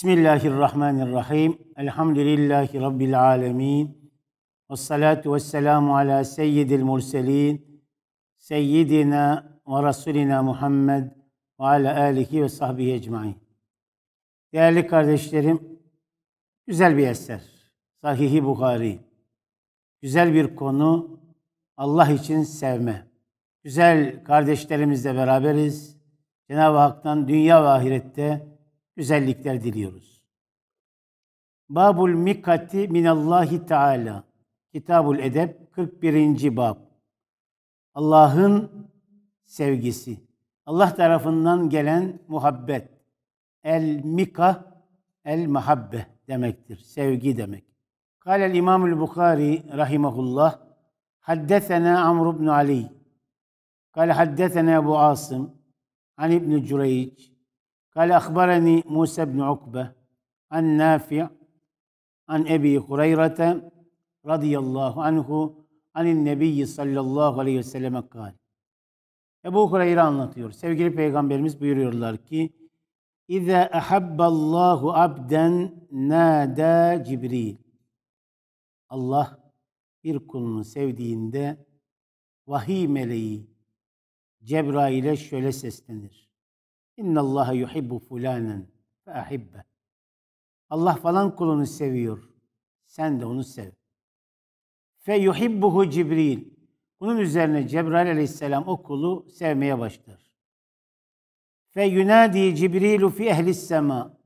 Bismillahirrahmanirrahim. Elhamdülillahi Rabbil alemin. Ve salatu ve selamu ala seyyidil murselin. Seyyidina ve Resulina Muhammed ve ala alihi ve sahbihi ecmain. Değerli kardeşlerim, güzel bir eser. Sahihi Bukhari. Güzel bir konu, Allah için sevme. Güzel kardeşlerimizle beraberiz. Cenab-ı Hak'tan dünya ve ahirette güzellikler diliyoruz. Babul Mikati minallahi Teala Kitabul Edeb 41. bab Allah'ın sevgisi Allah tarafından gelen muhabbet el mika el mahabbe demektir. Sevgi demek. Kale İmamul Bukhari rahimehullah Haddesena Amr ibn Ali Kale haddesena Ebu Asım an ibn Cüreyc قال أخبرني موسى بن عقبة عن نافع عن أبي هريرة رضي الله عنه عن النبي صلى الله عليه وسلم. kal. Ebu Hureyre anlatıyor. Sevgili Peygamberimiz buyuruyorlar ki İza ahabballahu abden nada Cibril. Allah bir kulunu sevdiğinde vahiy meleği Cebrail'e şöyle seslenir. İnnallaha yuhibbu fulanen fe ahibbe. Allah falan kulunu seviyor. Sen de onu sev. Fe Cibril. Bunun üzerine Cebrail aleyhisselam o kulu sevmeye başlar. Fe Cibril Cibrilu fi ehlis sema.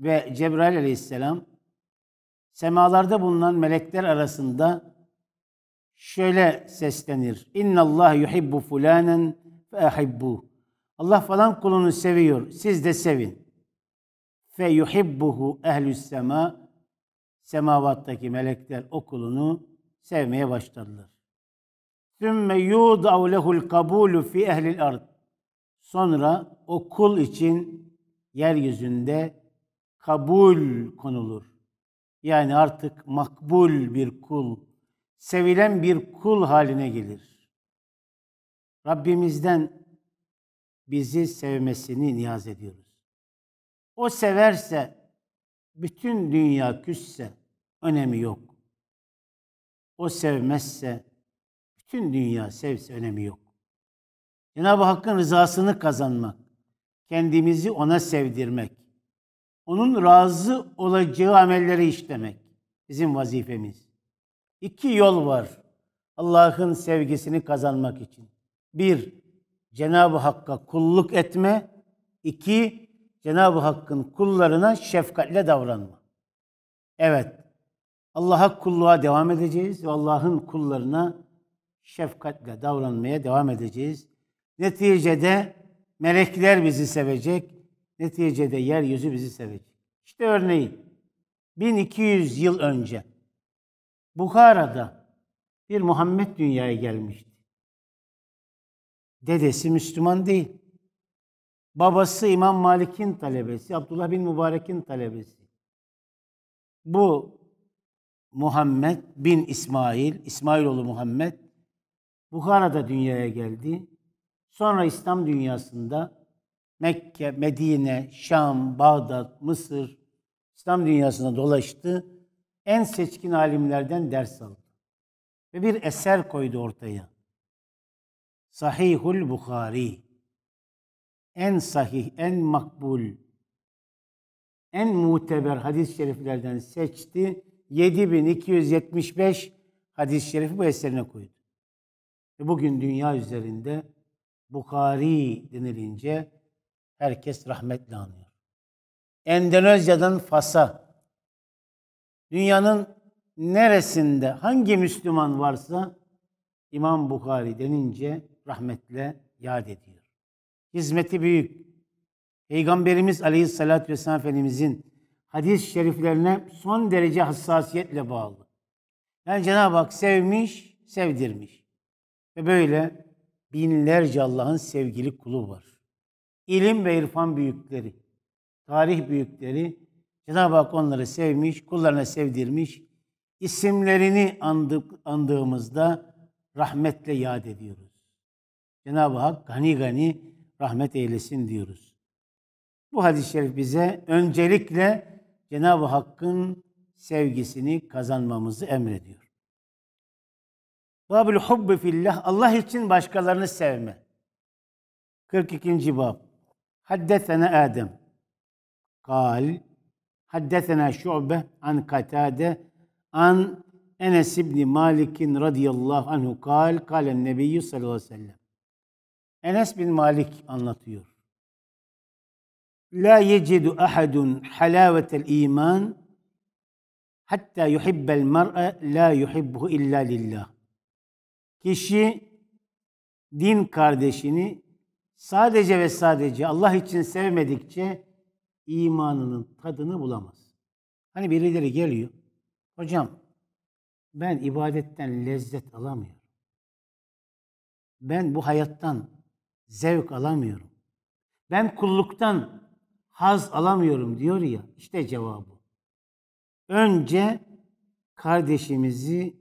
Ve Cebrail aleyhisselam semalarda bulunan melekler arasında şöyle seslenir. İnnallah yuhibbu fulanen fe ahibbuhu. Allah falan kulunu seviyor. Siz de sevin. Fe yuhibbuhu ehlü sema semavattaki melekler o kulunu sevmeye başladılar. Sümme yudav lehul kabulu fi ehlil ard. Sonra o kul için yeryüzünde kabul konulur. Yani artık makbul bir kul, sevilen bir kul haline gelir. Rabbimizden bizi sevmesini niyaz ediyoruz. O severse, bütün dünya küsse önemi yok. O sevmezse, bütün dünya sevse önemi yok. Cenab-ı Hakk'ın rızasını kazanmak, kendimizi ona sevdirmek, onun razı olacağı amelleri işlemek bizim vazifemiz. İki yol var Allah'ın sevgisini kazanmak için. Bir, Cenab-ı Hakk'a kulluk etme. İki, Cenab-ı Hakk'ın kullarına şefkatle davranma. Evet, Allah'a kulluğa devam edeceğiz ve Allah'ın kullarına şefkatle davranmaya devam edeceğiz. Neticede melekler bizi sevecek, neticede yeryüzü bizi sevecek. İşte örneğin 1200 yıl önce Bukhara'da bir Muhammed dünyaya gelmişti. Dedesi Müslüman değil. Babası İmam Malik'in talebesi, Abdullah bin Mübarek'in talebesi. Bu Muhammed bin İsmail, İsmailoğlu Muhammed Bukhara'da dünyaya geldi. Sonra İslam dünyasında Mekke, Medine, Şam, Bağdat, Mısır İslam dünyasında dolaştı. En seçkin alimlerden ders aldı. Ve bir eser koydu ortaya. Sahihul Bukhari en sahih, en makbul, en muteber hadis-i şeriflerden seçti. 7275 hadis-i şerifi bu eserine koydu. Ve bugün dünya üzerinde Bukhari denilince herkes rahmetle anıyor. Endonezya'dan Fas'a, dünyanın neresinde hangi Müslüman varsa İmam Bukhari denince rahmetle yad ediyor. Hizmeti büyük. Peygamberimiz Aleyhisselatü Vesselam Efendimizin hadis-i şeriflerine son derece hassasiyetle bağlı. Yani Cenab-ı Hak sevmiş, sevdirmiş. Ve böyle binlerce Allah'ın sevgili kulu var. İlim ve irfan büyükleri, tarih büyükleri Cenab-ı Hak onları sevmiş, kullarına sevdirmiş. İsimlerini andık, andığımızda rahmetle yad ediyoruz. Cenab-ı Hak gani gani rahmet eylesin diyoruz. Bu hadis-i şerif bize öncelikle Cenab-ı Hakk'ın sevgisini kazanmamızı emrediyor. Babül hubbi fillah Allah için başkalarını sevme. 42. bab. Haddesena Adem. Kal Haddesena Şu'be an Katade an Enes İbni Malik'in radıyallahu anhu kal kalen nebiyyü sallallahu aleyhi ve sellem. Enes bin Malik anlatıyor. La yecidu ahadun halavetel iman hatta yuhibbel mara la yuhibbu illa lillah. Kişi din kardeşini sadece ve sadece Allah için sevmedikçe imanının tadını bulamaz. Hani birileri geliyor. Hocam ben ibadetten lezzet alamıyorum. Ben bu hayattan zevk alamıyorum. Ben kulluktan haz alamıyorum diyor ya. İşte cevabı. Önce kardeşimizi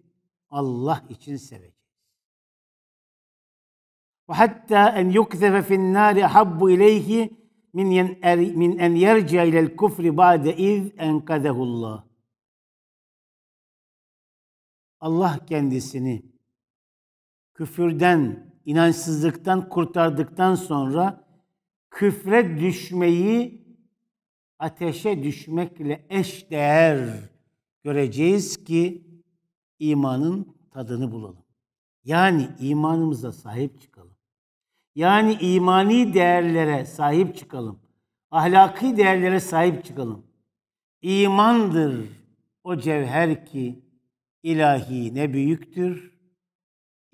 Allah için seveceğiz. Ve hatta en yukzefe fin nari habbu ileyhi min en er, min en yerci ila'l kufri ba'de iz enkadehullah. Allah kendisini küfürden inançsızlıktan kurtardıktan sonra küfre düşmeyi ateşe düşmekle eş değer göreceğiz ki imanın tadını bulalım. Yani imanımıza sahip çıkalım. Yani imani değerlere sahip çıkalım. Ahlaki değerlere sahip çıkalım. İmandır o cevher ki ilahi ne büyüktür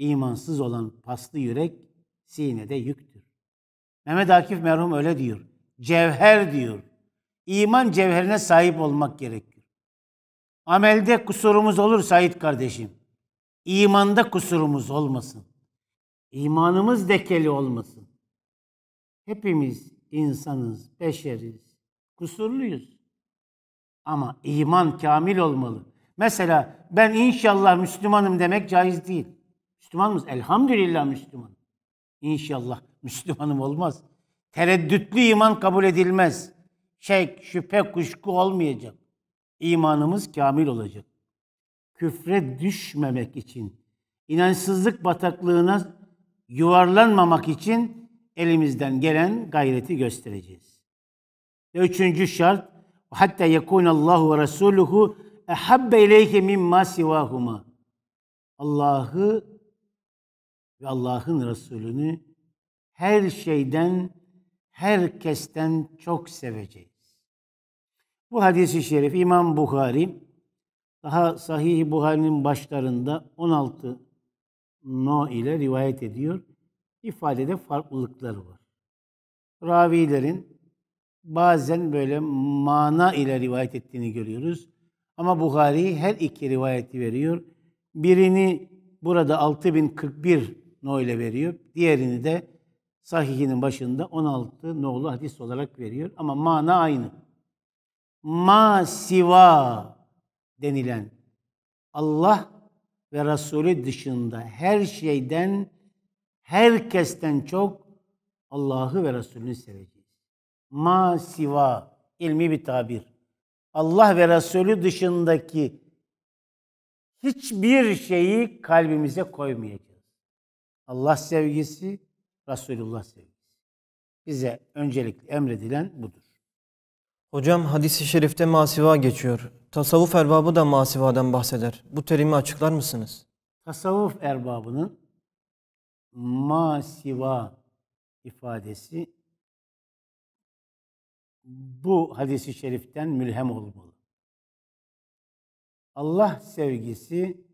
İmansız olan paslı yürek sinede yüktür. Mehmet Akif merhum öyle diyor. Cevher diyor. İman cevherine sahip olmak gerekir. Amelde kusurumuz olur Sait kardeşim. İmanda kusurumuz olmasın. İmanımız dekeli olmasın. Hepimiz insanız, beşeriz, kusurluyuz. Ama iman kamil olmalı. Mesela ben inşallah Müslümanım demek caiz değil. Müslüman mısın? Elhamdülillah Müslüman. İnşallah Müslümanım olmaz. Tereddütlü iman kabul edilmez. Şek, şüphe, kuşku olmayacak. İmanımız kamil olacak. Küfre düşmemek için, inançsızlık bataklığına yuvarlanmamak için elimizden gelen gayreti göstereceğiz. Ve üçüncü şart, hatta yekun Allahu ve Resuluhu ehabbe ileyke mimma sivahuma. Allah'ı ve Allah'ın Resulünü her şeyden, herkesten çok seveceğiz. Bu hadisi şerif İmam Bukhari daha Sahih Buhari'nin başlarında 16 no ile rivayet ediyor. İfadede farklılıklar var. Ravilerin bazen böyle mana ile rivayet ettiğini görüyoruz. Ama Bukhari her iki rivayeti veriyor. Birini burada 6041 no'yla veriyor. Diğerini de sahihinin başında 16 no'lu hadis olarak veriyor. Ama mana aynı. Ma siva denilen Allah ve Resulü dışında her şeyden, herkesten çok Allah'ı ve Resulünü seveceğiz. Ma siva ilmi bir tabir. Allah ve Resulü dışındaki hiçbir şeyi kalbimize koymayacağız. Allah sevgisi, Resulullah sevgisi. Bize öncelikle emredilen budur. Hocam hadisi şerifte masiva geçiyor. Tasavvuf erbabı da masivadan bahseder. Bu terimi açıklar mısınız? Tasavvuf erbabının masiva ifadesi bu hadisi şeriften mülhem olmalı. Allah sevgisi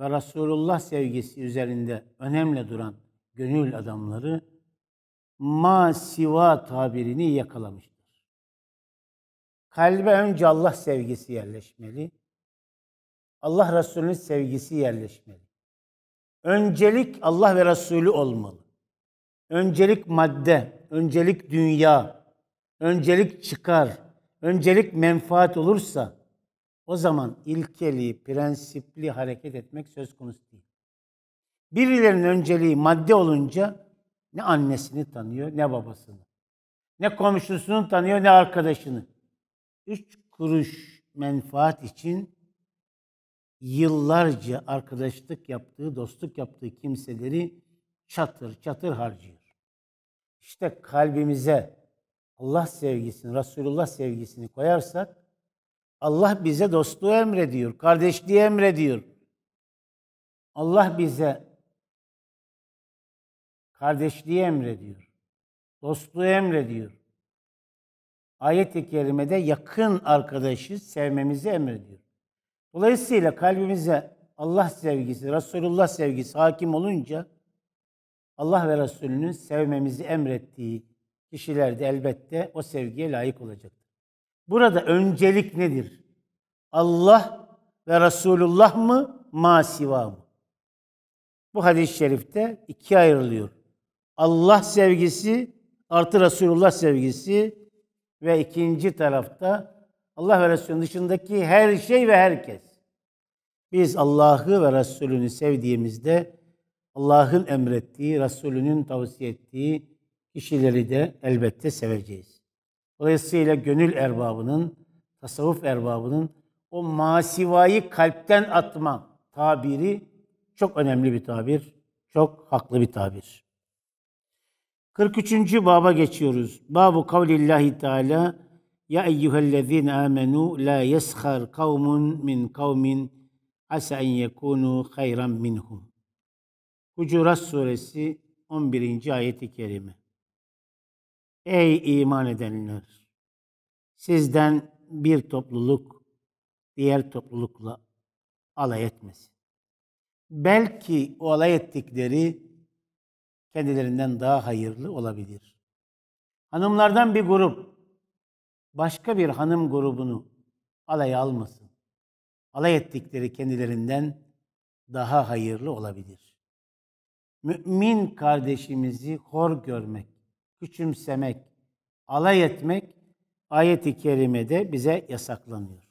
ve Resulullah sevgisi üzerinde önemli duran gönül adamları ma siva tabirini yakalamıştır. Kalbe önce Allah sevgisi yerleşmeli. Allah Resulü'nün sevgisi yerleşmeli. Öncelik Allah ve Resulü olmalı. Öncelik madde, öncelik dünya, öncelik çıkar, öncelik menfaat olursa o zaman ilkeli, prensipli hareket etmek söz konusu değil. Birilerinin önceliği madde olunca ne annesini tanıyor ne babasını. Ne komşusunu tanıyor ne arkadaşını. Üç kuruş menfaat için yıllarca arkadaşlık yaptığı, dostluk yaptığı kimseleri çatır çatır harcıyor. İşte kalbimize Allah sevgisini, Resulullah sevgisini koyarsak Allah bize dostluğu emrediyor, kardeşliği emrediyor. Allah bize kardeşliği emrediyor. Dostluğu emrediyor. Ayet-i kerimede yakın arkadaşı sevmemizi emrediyor. Dolayısıyla kalbimize Allah sevgisi, Resulullah sevgisi hakim olunca Allah ve Resulünün sevmemizi emrettiği kişiler de elbette o sevgiye layık olacak. Burada öncelik nedir? Allah ve Resulullah mı, masiva mı? Bu hadis-i şerifte ikiye ayrılıyor. Allah sevgisi artı Resulullah sevgisi ve ikinci tarafta Allah ve Resulünün dışındaki her şey ve herkes. Biz Allah'ı ve Resulünü sevdiğimizde Allah'ın emrettiği, Resulünün tavsiye ettiği kişileri de elbette seveceğiz. Dolayısıyla gönül erbabının, tasavvuf erbabının o masivayı kalpten atma tabiri çok önemli bir tabir, çok haklı bir tabir. 43. baba geçiyoruz. Babu kavlillahi teala ya eyyühellezine amenu la yeskhar kavmun min kavmin asa en yekunu hayran minhum. Hucurat suresi 11. ayeti kerime. Ey iman edenler! Sizden bir topluluk diğer toplulukla alay etmesin. Belki o alay ettikleri kendilerinden daha hayırlı olabilir. Hanımlardan bir grup başka bir hanım grubunu alay almasın. Alay ettikleri kendilerinden daha hayırlı olabilir. Mümin kardeşimizi hor görmek küçümsemek, alay etmek ayeti kerimede bize yasaklanıyor.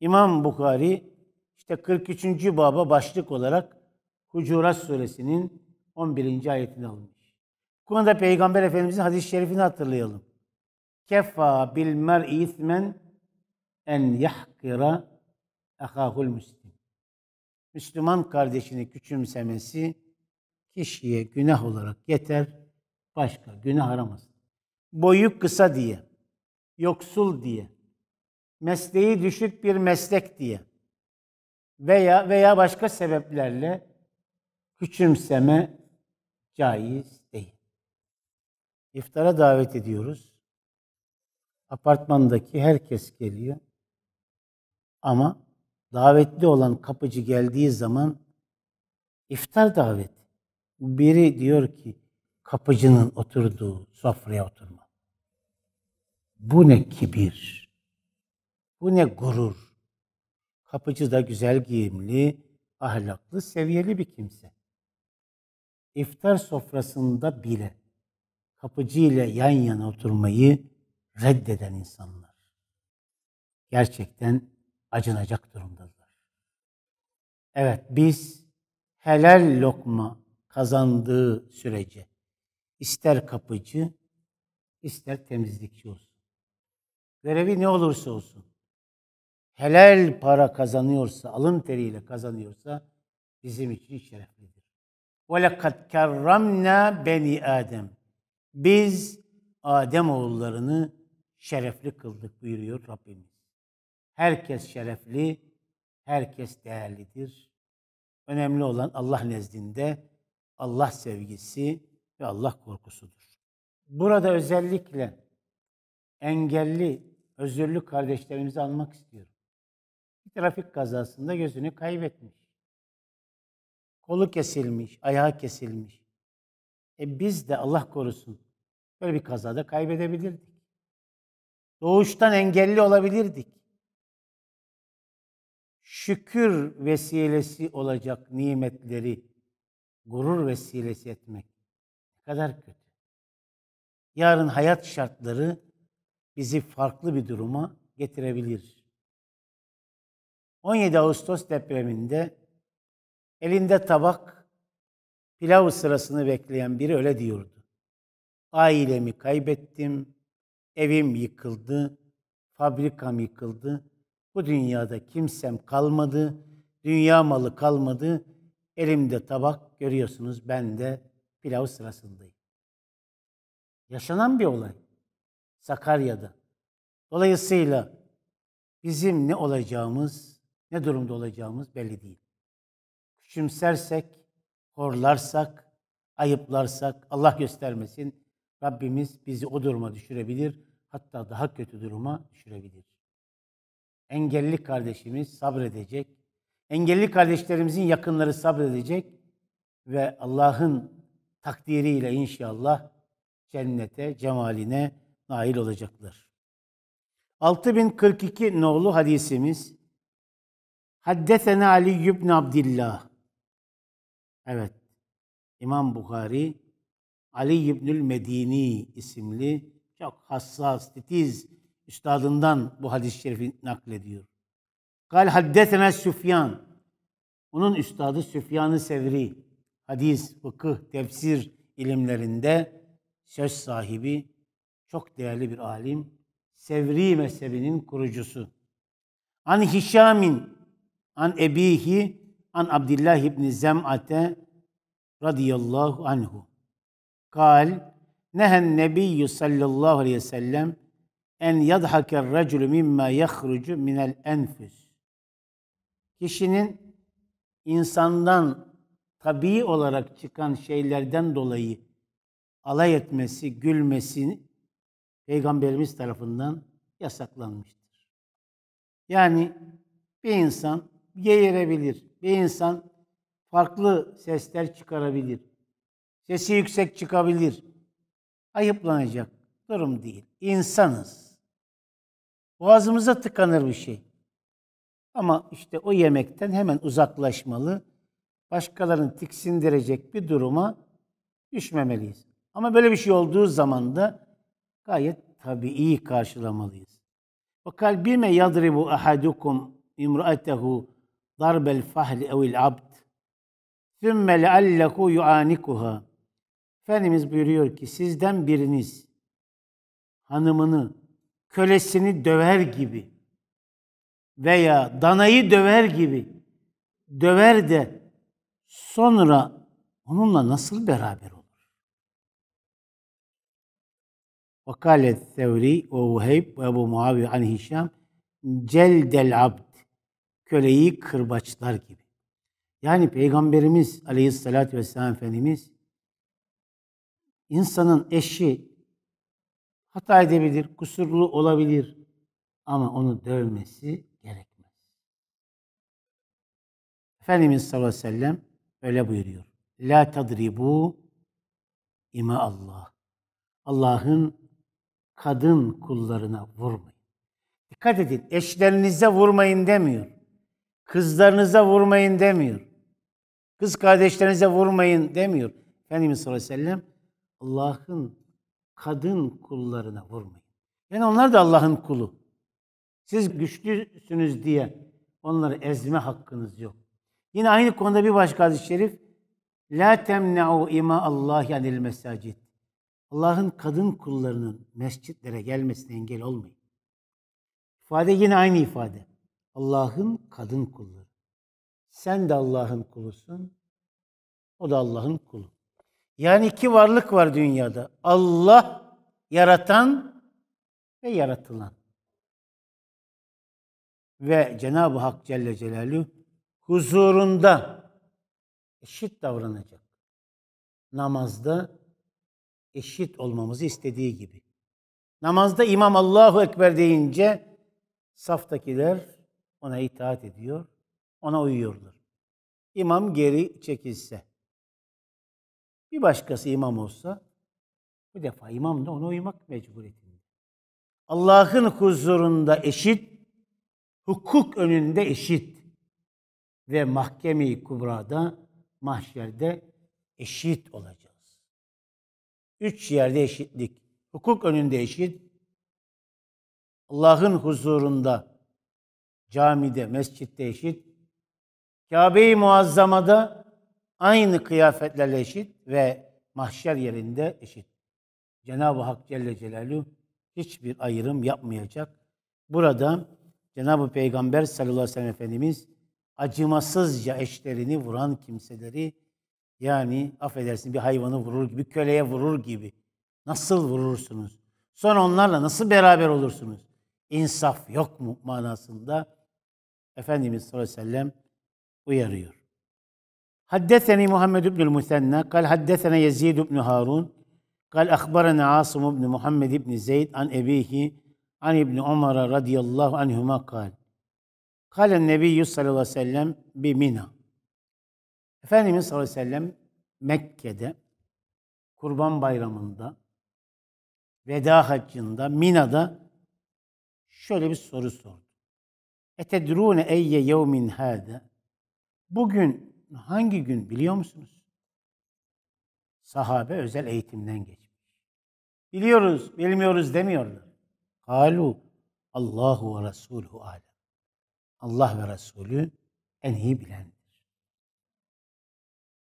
İmam Bukhari işte 43. baba başlık olarak Hucurat suresinin 11. ayetini almış. Bu konuda Peygamber Efendimizin hadis-i şerifini hatırlayalım. Kefa bil mer'i ismen en yahkira ehahul müslim. Müslüman kardeşini küçümsemesi kişiye günah olarak yeter Başka günah aramasın. Boyu kısa diye, yoksul diye, mesleği düşük bir meslek diye veya veya başka sebeplerle küçümseme caiz değil. İftara davet ediyoruz. Apartmandaki herkes geliyor. Ama davetli olan kapıcı geldiği zaman iftar davet. Biri diyor ki kapıcının oturduğu sofraya oturma. Bu ne kibir, bu ne gurur. Kapıcı da güzel giyimli, ahlaklı, seviyeli bir kimse. İftar sofrasında bile kapıcı ile yan yana oturmayı reddeden insanlar. Gerçekten acınacak durumdalar. Evet biz helal lokma kazandığı sürece ister kapıcı, ister temizlikçi olsun. Görevi ne olursa olsun. Helal para kazanıyorsa, alın teriyle kazanıyorsa bizim için şereflidir. وَلَقَدْ كَرَّمْنَا beni Adem. Biz Adem oğullarını şerefli kıldık buyuruyor Rabbimiz. Herkes şerefli, herkes değerlidir. Önemli olan Allah nezdinde Allah sevgisi, ve Allah korkusudur. Burada özellikle engelli, özürlü kardeşlerimizi almak istiyorum. Bir trafik kazasında gözünü kaybetmiş. Kolu kesilmiş, ayağı kesilmiş. E biz de Allah korusun böyle bir kazada kaybedebilirdik. Doğuştan engelli olabilirdik. Şükür vesilesi olacak nimetleri gurur vesilesi etmek kadar kötü. Yarın hayat şartları bizi farklı bir duruma getirebilir. 17 Ağustos depreminde elinde tabak pilav sırasını bekleyen biri öyle diyordu. Ailemi kaybettim, evim yıkıldı, fabrikam yıkıldı, bu dünyada kimsem kalmadı, dünya malı kalmadı, elimde tabak görüyorsunuz ben de pilav sırasındayım. Yaşanan bir olay. Sakarya'da. Dolayısıyla bizim ne olacağımız, ne durumda olacağımız belli değil. Küçümsersek, horlarsak, ayıplarsak, Allah göstermesin, Rabbimiz bizi o duruma düşürebilir, hatta daha kötü duruma düşürebilir. Engelli kardeşimiz sabredecek, engelli kardeşlerimizin yakınları sabredecek ve Allah'ın takdiriyle inşallah cennete, cemaline nail olacaklar. 6042 nolu hadisimiz Haddesena Ali ibn Abdillah. Evet. İmam Bukhari Ali ibnül Medini isimli çok hassas, titiz üstadından bu hadis-i şerifi naklediyor. Kal haddetene Süfyan. Onun üstadı Süfyan-ı Sevri hadis, fıkıh, tefsir ilimlerinde söz sahibi, çok değerli bir alim, Sevri mezhebinin kurucusu. An Hişamin, an Ebihi, an Abdullah ibn Zem'ate radıyallahu anhu. Kal, nehen nebiyyü sallallahu aleyhi ve sellem en yadhaker racülü mimma yahrucu minel enfüs. Kişinin insandan tabii olarak çıkan şeylerden dolayı alay etmesi, gülmesi Peygamberimiz tarafından yasaklanmıştır. Yani bir insan geğirebilir, bir insan farklı sesler çıkarabilir, sesi yüksek çıkabilir, ayıplanacak durum değil. İnsanız. Boğazımıza tıkanır bir şey. Ama işte o yemekten hemen uzaklaşmalı, başkalarını tiksindirecek bir duruma düşmemeliyiz. Ama böyle bir şey olduğu zaman da gayet tabii iyi karşılamalıyız. Ve kalbime yadribu ahadukum imra'atehu darbel fahli evil abd sümme leallehu yuanikuha Efendimiz buyuruyor ki sizden biriniz hanımını, kölesini döver gibi veya danayı döver gibi döver de Sonra onunla nasıl beraber olur? Vakale Sevri ve Uheyb ve Ebu Muavi an Hişam celdel abd köleyi kırbaçlar gibi. Yani Peygamberimiz Aleyhisselatü vesselam Efendimiz insanın eşi hata edebilir, kusurlu olabilir ama onu dövmesi gerekmez. Efendimiz sallallahu aleyhi ve sellem Öyle buyuruyor. La tadribu ima Allah. Allah'ın kadın kullarına vurmayın. Dikkat edin. Eşlerinize vurmayın demiyor. Kızlarınıza vurmayın demiyor. Kız kardeşlerinize vurmayın demiyor. Efendimiz sallallahu aleyhi ve sellem Allah'ın kadın kullarına vurmayın. Yani onlar da Allah'ın kulu. Siz güçlüsünüz diye onları ezme hakkınız yok. Yine aynı konuda bir başka hadis-i şerif La temnau ima Allah anil mesacid. Allah'ın kadın kullarının mescitlere gelmesine engel olmayın. İfade yine aynı ifade. Allah'ın kadın kulları. Sen de Allah'ın kulusun. O da Allah'ın kulu. Yani iki varlık var dünyada. Allah yaratan ve yaratılan. Ve Cenab-ı Hak Celle Celaluhu huzurunda eşit davranacak. Namazda eşit olmamızı istediği gibi. Namazda imam Allahu Ekber deyince saftakiler ona itaat ediyor, ona uyuyorlar. İmam geri çekilse, bir başkası imam olsa, bu defa imam da ona uymak mecburiyetinde. Allah'ın huzurunda eşit, hukuk önünde eşit ve mahkeme-i kubrada, mahşerde eşit olacağız. Üç yerde eşitlik. Hukuk önünde eşit. Allah'ın huzurunda, camide, mescitte eşit. Kabe-i Muazzama'da aynı kıyafetlerle eşit ve mahşer yerinde eşit. Cenab-ı Hak Celle Celaluhu hiçbir ayrım yapmayacak. Burada Cenab-ı Peygamber sallallahu aleyhi ve sellem Efendimiz acımasızca eşlerini vuran kimseleri yani affedersin bir hayvanı vurur gibi, köleye vurur gibi nasıl vurursunuz? Son onlarla nasıl beraber olursunuz? İnsaf yok mu manasında Efendimiz sallallahu aleyhi ve sellem uyarıyor. Haddeseni Muhammed ibn Musenna, kal haddesene Yezid ibn Harun, kal akhbarana Asim ibn Muhammed ibn Zeyd an ebihi an ibn Umar radıyallahu anhuma kal. Kale Nebiyyü sallallahu aleyhi ve sellem bi Mina. Efendimiz sallallahu aleyhi ve sellem Mekke'de Kurban Bayramı'nda Veda Haccı'nda Mina'da şöyle bir soru sordu. Etedrune eyye yevmin hâde. Bugün hangi gün biliyor musunuz? Sahabe özel eğitimden geçmiş. Biliyoruz, bilmiyoruz demiyorlar. Kalu Allahu ve Resulü alem. Allah ve Resulü en iyi bilendir.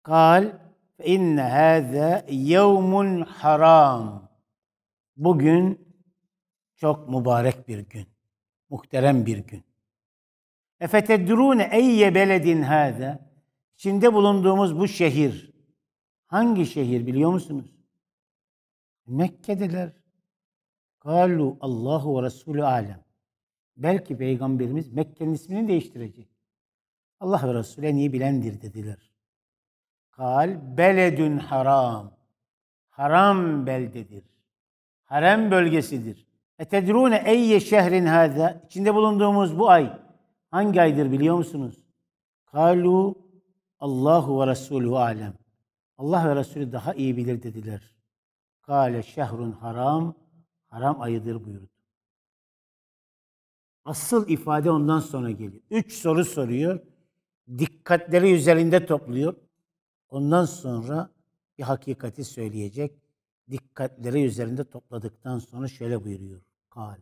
Kal fe inne hâze yevmun haram. Bugün çok mübarek bir gün. Muhterem bir gün. Efetedrûne eyye beledin hâze. Çin'de bulunduğumuz bu şehir. Hangi şehir biliyor musunuz? Mekke'deler. Kalu Allahu ve Resulü alem. Belki Peygamberimiz Mekke'nin ismini değiştirecek. Allah ve Resulü en iyi bilendir dediler. Kal beledün haram. Haram beldedir. Harem bölgesidir. Etedrune eyye şehrin hâzâ. İçinde bulunduğumuz bu ay. Hangi aydır biliyor musunuz? Kalu Allahu ve Resulü alem. Allah ve Resulü daha iyi bilir dediler. Kale şehrun haram. Haram ayıdır buyurdu. Asıl ifade ondan sonra geliyor. Üç soru soruyor. Dikkatleri üzerinde topluyor. Ondan sonra bir hakikati söyleyecek. Dikkatleri üzerinde topladıktan sonra şöyle buyuruyor. Kal.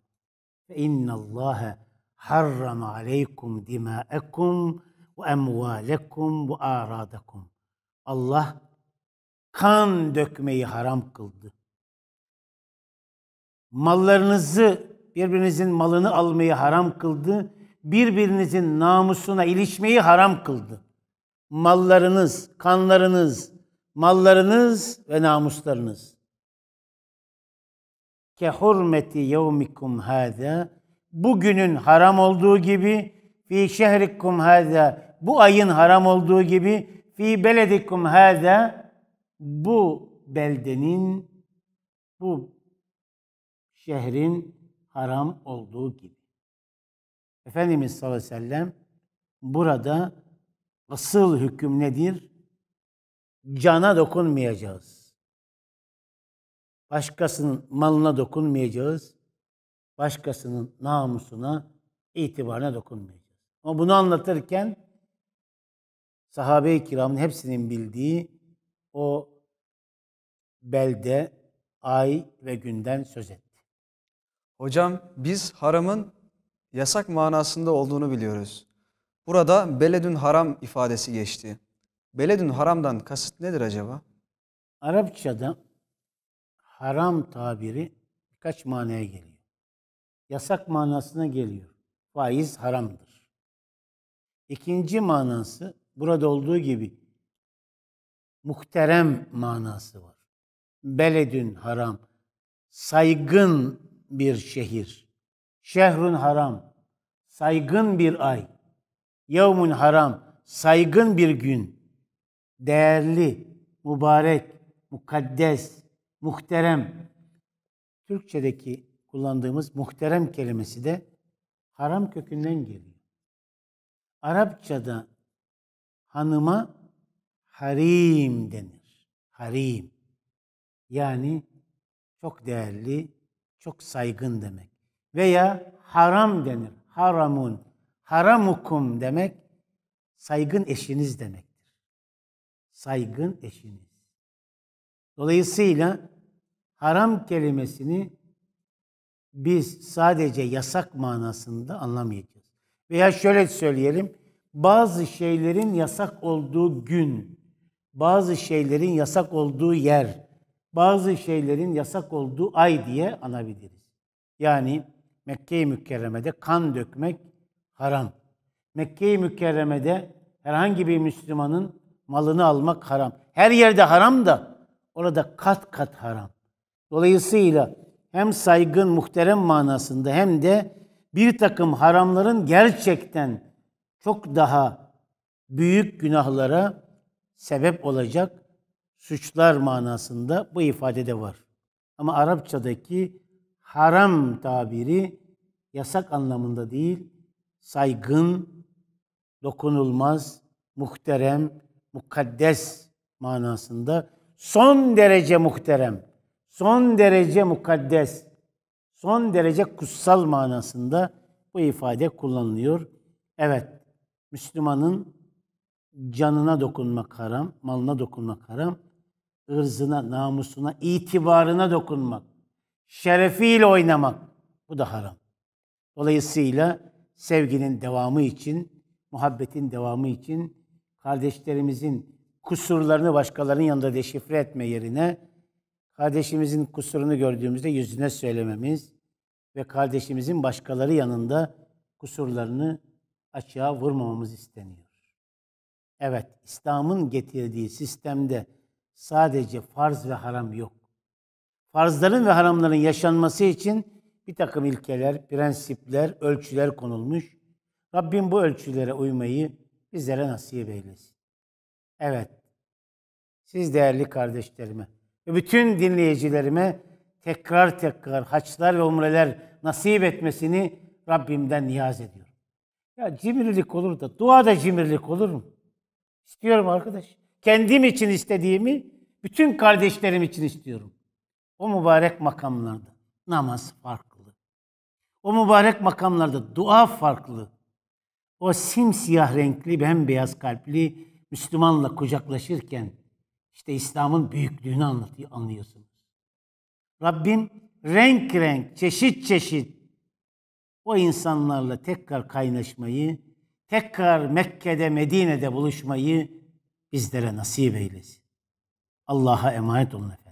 Ve innallâhe harrama aleykum dimâekum ve emvâlekum ve ârâdekum. Allah kan dökmeyi haram kıldı. Mallarınızı birbirinizin malını almayı haram kıldı. Birbirinizin namusuna ilişmeyi haram kıldı. Mallarınız, kanlarınız, mallarınız ve namuslarınız. Ke hurmeti yevmikum hâzâ. Bugünün haram olduğu gibi, fi şehrikum hâzâ. Bu ayın haram olduğu gibi, fi beledikum hâzâ. Bu beldenin, bu şehrin haram olduğu gibi. Efendimiz sallallahu aleyhi ve sellem burada asıl hüküm nedir? Cana dokunmayacağız. Başkasının malına dokunmayacağız. Başkasının namusuna, itibarına dokunmayacağız. Ama bunu anlatırken sahabe-i kiramın hepsinin bildiği o belde, ay ve günden söz et. Hocam biz haramın yasak manasında olduğunu biliyoruz. Burada beledün haram ifadesi geçti. Beledün haramdan kasıt nedir acaba? Arapçada haram tabiri birkaç manaya geliyor. Yasak manasına geliyor. Faiz haramdır. İkinci manası burada olduğu gibi muhterem manası var. Beledün haram, saygın bir şehir. Şehrun haram, saygın bir ay. Yevmun haram, saygın bir gün. Değerli, mübarek, mukaddes, muhterem. Türkçedeki kullandığımız muhterem kelimesi de haram kökünden geliyor. Arapçada hanıma harim denir. Harim. Yani çok değerli, çok saygın demek. Veya haram denir. Haramun, haramukum demek saygın eşiniz demektir. Saygın eşiniz. Dolayısıyla haram kelimesini biz sadece yasak manasında anlamayacağız. Veya şöyle söyleyelim, bazı şeylerin yasak olduğu gün, bazı şeylerin yasak olduğu yer, bazı şeylerin yasak olduğu ay diye anabiliriz. Yani Mekke-i Mükerreme'de kan dökmek haram. Mekke-i Mükerreme'de herhangi bir Müslümanın malını almak haram. Her yerde haram da orada kat kat haram. Dolayısıyla hem saygın, muhterem manasında hem de bir takım haramların gerçekten çok daha büyük günahlara sebep olacak suçlar manasında bu ifade de var. Ama Arapçadaki haram tabiri yasak anlamında değil, saygın, dokunulmaz, muhterem, mukaddes manasında son derece muhterem, son derece mukaddes, son derece kutsal manasında bu ifade kullanılıyor. Evet, Müslümanın canına dokunmak haram, malına dokunmak haram ırzına, namusuna, itibarına dokunmak, şerefiyle oynamak bu da haram. Dolayısıyla sevginin devamı için, muhabbetin devamı için kardeşlerimizin kusurlarını başkalarının yanında deşifre etme yerine kardeşimizin kusurunu gördüğümüzde yüzüne söylememiz ve kardeşimizin başkaları yanında kusurlarını açığa vurmamamız isteniyor. Evet, İslam'ın getirdiği sistemde sadece farz ve haram yok. Farzların ve haramların yaşanması için bir takım ilkeler, prensipler, ölçüler konulmuş. Rabbim bu ölçülere uymayı bizlere nasip eylesin. Evet, siz değerli kardeşlerime ve bütün dinleyicilerime tekrar tekrar haçlar ve umreler nasip etmesini Rabbimden niyaz ediyorum. Ya cimrilik olur da, dua da cimrilik olur mu? İstiyorum arkadaş kendim için istediğimi bütün kardeşlerim için istiyorum. O mübarek makamlarda namaz farklı. O mübarek makamlarda dua farklı. O simsiyah renkli, bembeyaz kalpli Müslümanla kucaklaşırken işte İslam'ın büyüklüğünü anlatıyor, anlıyorsunuz. Rabbim renk renk, çeşit çeşit o insanlarla tekrar kaynaşmayı, tekrar Mekke'de, Medine'de buluşmayı bizlere nasip eylesin. Allah'a emanet olun efendim.